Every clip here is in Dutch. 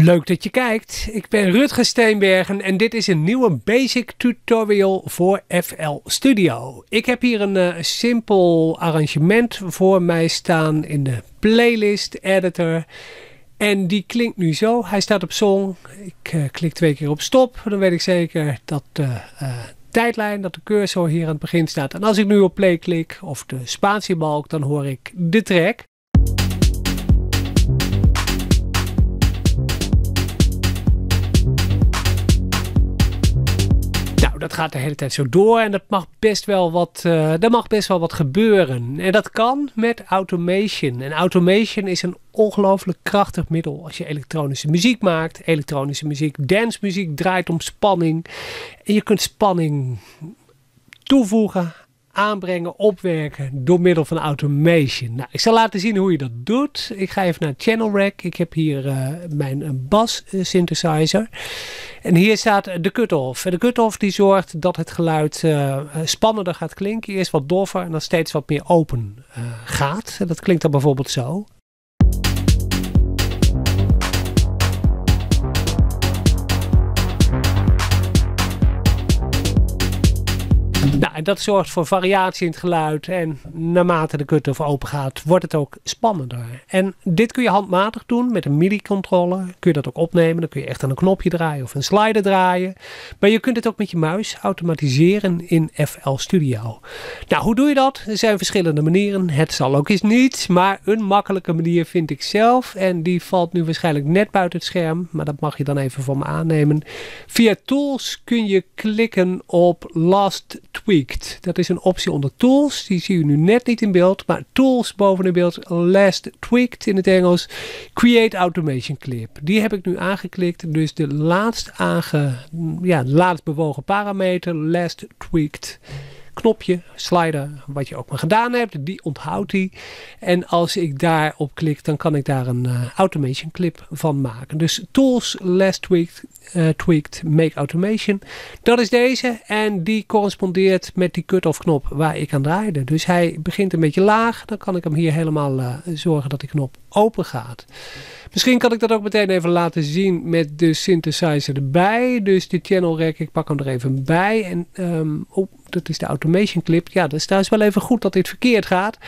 Leuk dat je kijkt. Ik ben Rutger Steenbergen en dit is een nieuwe basic tutorial voor FL Studio. Ik heb hier een eh, simpel arrangement voor mij staan in de playlist editor. En die klinkt nu zo. Hij staat op song. Ik eh, klik twee keer op stop. Dan weet ik zeker dat de eh, tijdlijn, dat de cursor hier aan het begin staat. En als ik nu op play klik of de spatiebalk, dan hoor ik de track. Oh, dat gaat de hele tijd zo door en dat mag best wel wat, uh, mag best wel wat gebeuren. En dat kan met automation. En automation is een ongelooflijk krachtig middel als je elektronische muziek maakt. Elektronische muziek, muziek draait om spanning. En je kunt spanning toevoegen, aanbrengen, opwerken door middel van automation. Nou, ik zal laten zien hoe je dat doet. Ik ga even naar Channel Rack. Ik heb hier eh, mijn een eh, bas synthesizer. En hier staat de cut-off. En de cut-off die zorgt dat het geluid eh, spannender gaat klinken. Eerst wat doffer en dan steeds wat meer open eh, gaat. dat klinkt dan bijvoorbeeld zo. en dat zorgt voor variatie in het geluid. En naarmate de of open gaat, wordt het ook spannender. En dit kun je handmatig doen met een MIDI-controller. Kun je dat ook opnemen. Dan kun je echt aan een knopje draaien of een slider draaien. Maar je kunt het ook met je muis automatiseren in FL Studio. Nou, hoe doe je dat? Er zijn verschillende manieren. Het zal ook eens niet. Maar een makkelijke manier vind ik zelf. En die valt nu waarschijnlijk net buiten het scherm. Maar dat mag je dan even voor me aannemen. Via Tools kun je klikken op Last Tweak. Dat is een optie onder Tools. Die zie je nu net niet in beeld. Maar Tools boven in beeld. Last Tweaked in het Engels. Create Automation Clip. Die heb ik nu aangeklikt. Dus de laatst, aange, ja, laatst bewogen parameter. Last Tweaked knopje, slider, wat je ook maar gedaan hebt. Die onthoudt hij. En als ik daarop klik, dan kan ik daar een eh, automation clip van maken. Dus tools, less tweaked, eh, tweaked, make automation. Dat is deze. En die correspondeert met die cut-off knop waar ik aan draaide. Dus hij begint een beetje laag. Dan kan ik hem hier helemaal eh, zorgen dat die knop open gaat. Misschien kan ik dat ook meteen even laten zien met de synthesizer erbij. Dus de channel rack, ik pak hem er even bij. En ehm, op dat is de automation clip. Ja, dus daar is wel even goed dat dit verkeerd gaat.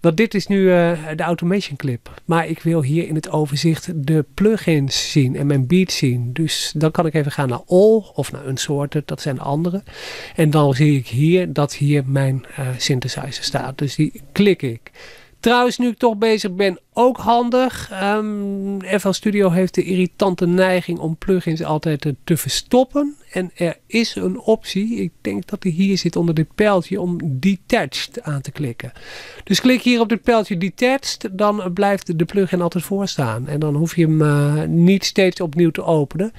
Want dit is nu eh, de automation clip. Maar ik wil hier in het overzicht de plugins zien en mijn beat zien. Dus dan kan ik even gaan naar all of naar unsorted. Dat zijn andere. En dan zie ik hier dat hier mijn eh, synthesizer staat. Dus die klik ik. Trouwens, nu ik toch bezig ben, ook handig. Um, ehm, FL Studio heeft de irritante neiging om plugins altijd te, verstoppen. En er is een optie, ik denk dat die hier zit onder dit pijltje, om detached aan te klikken. Dus klik hier op dit pijltje detached, dan blijft de plugin altijd voorstaan. En dan hoef je hem eh, niet steeds opnieuw te openen.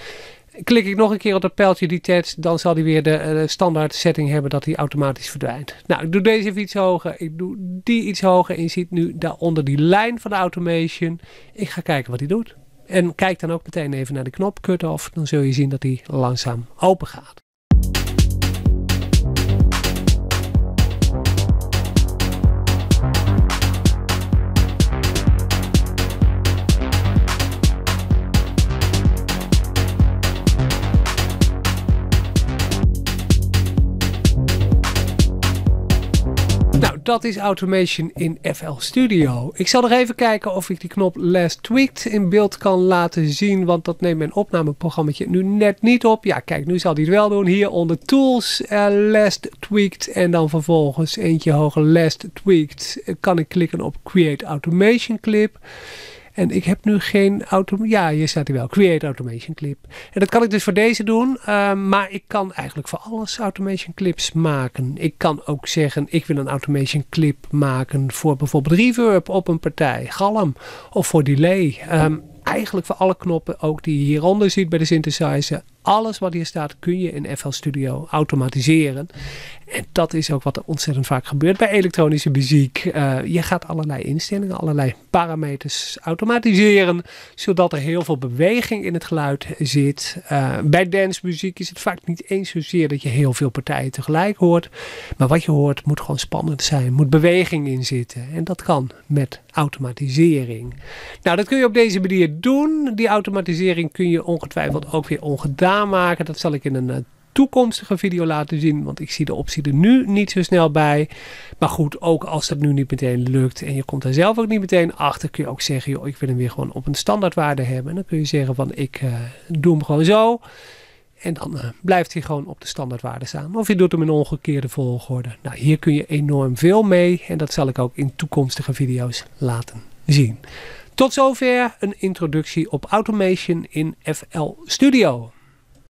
Klik ik nog een keer op dat pijltje, die tekst, dan zal hij weer eh, de standaard setting hebben dat hij automatisch verdwijnt. Nou, ik doe deze even iets hoger, ik doe die iets hoger en je ziet nu daaronder die lijn van de automation. Ik ga kijken wat hij doet. En kijk dan ook meteen even naar de knop cut-off, dan zul je zien dat hij langzaam open gaat. dat is automation in FL Studio. Ik zal nog even kijken of ik die knop Last Tweaked in beeld kan laten zien. Want dat neemt mijn opnameprogramma nu net niet op. Ja, kijk, nu zal hij het wel doen. Hier onder Tools, eh, Last Tweaked. En dan vervolgens eentje hoger Last Tweaked. Eh, kan ik klikken op Create Automation Clip. En ik heb nu geen auto. Ja, hier staat hij wel. Create Automation Clip. En dat kan ik dus voor deze doen. Ehm, maar ik kan eigenlijk voor alles Automation Clips maken. Ik kan ook zeggen, ik wil een Automation Clip maken voor bijvoorbeeld reverb op een partij. Galm. Of voor delay. Ehm, eigenlijk voor alle knoppen ook die je hieronder ziet bij de synthesizer alles wat hier staat kun je in FL Studio automatiseren. En dat is ook wat er ontzettend vaak gebeurt bij elektronische muziek. Eh, je gaat allerlei instellingen, allerlei parameters automatiseren, zodat er heel veel beweging in het geluid zit. Uh, bij dancemuziek is het vaak niet eens zozeer dat je heel veel partijen tegelijk hoort. Maar wat je hoort moet gewoon spannend zijn, moet beweging in zitten. En dat kan met automatisering. Nou, dat kun je op deze manier doen. Die automatisering kun je ongetwijfeld ook weer ongedaan maken. Dat zal ik in een eh, toekomstige video laten zien. Want ik zie de optie er nu niet zo snel bij. Maar goed, ook als dat nu niet meteen lukt en je komt er zelf ook niet meteen achter, kun je ook zeggen, joh, ik wil hem weer gewoon op een standaardwaarde hebben. En dan kun je zeggen van, ik eh, doe hem gewoon zo. En dan eh, blijft hij gewoon op de standaardwaarde staan. Of je doet hem in omgekeerde volgorde. Nou, hier kun je enorm veel mee. En dat zal ik ook in toekomstige video's laten zien. Tot zover een introductie op automation in FL Studio.